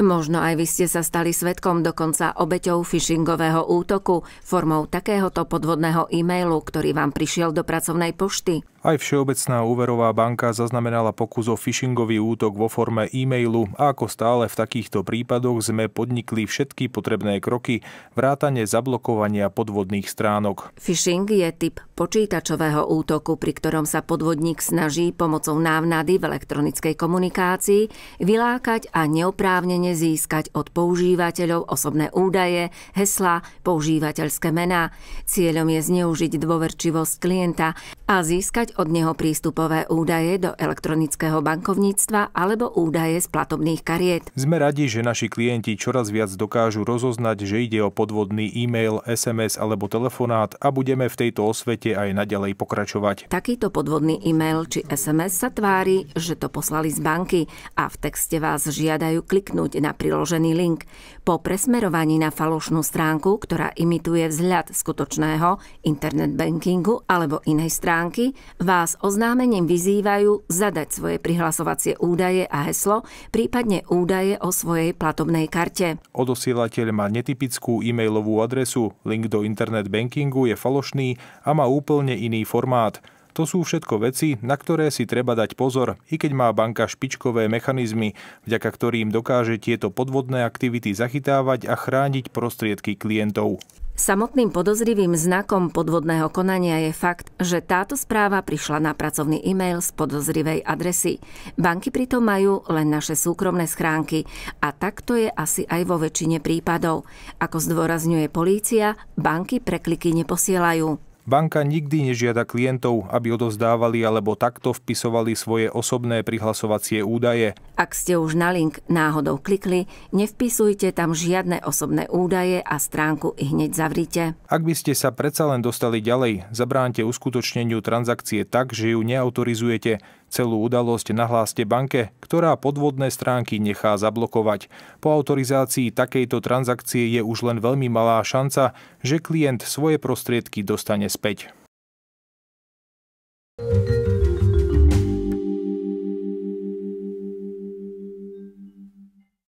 Možno aj vy ste sa stali svetkom dokonca obeťou phishingového útoku formou takéhoto podvodného e-mailu, ktorý vám prišiel do pracovnej pošty. Aj Všeobecná úverová banka zaznamenala pokus o phishingový útok vo forme e-mailu a ako stále v takýchto prípadoch sme podnikli všetky potrebné kroky vrátane zablokovania podvodných stránok. Phishing je typ počítačového útoku, pri ktorom sa podvodník snaží pomocou návnady v elektronickej komunikácii vylákať a neoprávnene získať od používateľov osobné údaje, hesla, používateľské mená. Cieľom je zneužiť dôverčivosť klienta a získať od neho prístupové údaje do elektronického bankovníctva alebo údaje z platobných kariet. Sme radi, že naši klienti čoraz viac dokážu rozoznať, že ide o podvodný e-mail, SMS alebo telefonát a budeme v tejto osvete aj naďalej pokračovať. Takýto podvodný e-mail či SMS sa tvári, že to poslali z banky a v texte vás žiadajú kliknúť na priložený link. Po presmerovaní na falošnú stránku, ktorá imituje vzhľad skutočného internet bankingu alebo inej stránky vás oznámením vyzývajú zadať svoje prihlasovacie údaje a heslo, prípadne údaje o svojej platobnej karte. Odosielateľ má netypickú e-mailovú adresu, link do internet bankingu je falošný a má úplne iný formát. To sú všetko veci, na ktoré si treba dať pozor, i keď má banka špičkové mechanizmy, vďaka ktorým dokáže tieto podvodné aktivity zachytávať a chrániť prostriedky klientov. Samotným podozrivým znakom podvodného konania je fakt, že táto správa prišla na pracovný e-mail z podozrivej adresy. Banky pritom majú len naše súkromné schránky a takto je asi aj vo väčšine prípadov. Ako zdôrazňuje polícia, banky prekliky neposielajú. Banka nikdy nežiada klientov, aby odovzdávali alebo takto vpisovali svoje osobné prihlasovacie údaje. Ak ste už na link náhodou klikli, nevpisujte tam žiadne osobné údaje a stránku i hneď zavrite. Ak by ste sa predsa len dostali ďalej, zabránte uskutočneniu transakcie tak, že ju neautorizujete, Celú udalosť nahláste banke, ktorá podvodné stránky nechá zablokovať. Po autorizácii takejto transakcie je už len veľmi malá šanca, že klient svoje prostriedky dostane späť.